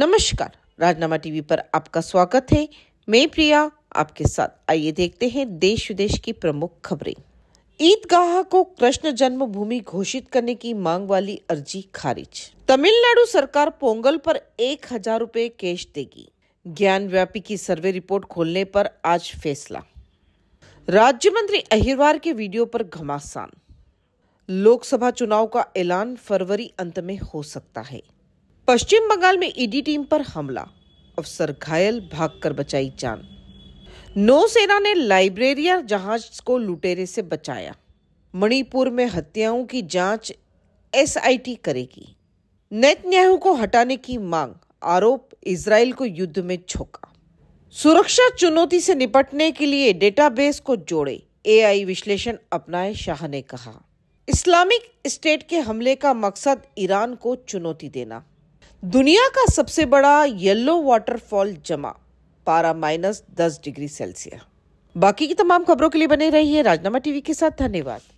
नमस्कार राजनामा टीवी पर आपका स्वागत है मैं प्रिया आपके साथ आइए देखते हैं देश विदेश की प्रमुख खबरें ईदगाह को कृष्ण जन्मभूमि घोषित करने की मांग वाली अर्जी खारिज तमिलनाडु सरकार पोंगल पर एक हजार रूपए कैश देगी ज्ञान व्यापी की सर्वे रिपोर्ट खोलने पर आज फैसला राज्य मंत्री अहिरवार के वीडियो पर घमासान लोकसभा चुनाव का ऐलान फरवरी अंत में हो सकता है पश्चिम बंगाल में ईडी टीम पर हमला अफसर घायल भागकर बचाई जान नौसेना ने लाइब्रेरिया जहाज को लुटेरे से बचाया मणिपुर में हत्याओं की जांच एसआईटी करेगी नेतन्याहू को हटाने की मांग आरोप इसराइल को युद्ध में झोंका सुरक्षा चुनौती से निपटने के लिए डेटाबेस को जोड़े एआई विश्लेषण अपनाए शाह ने कहा इस्लामिक स्टेट के हमले का मकसद ईरान को चुनौती देना दुनिया का सबसे बड़ा येलो वाटरफॉल जमा पारा माइनस दस डिग्री सेल्सियस बाकी की तमाम खबरों के लिए बने रहिए राजनामा टीवी के साथ धन्यवाद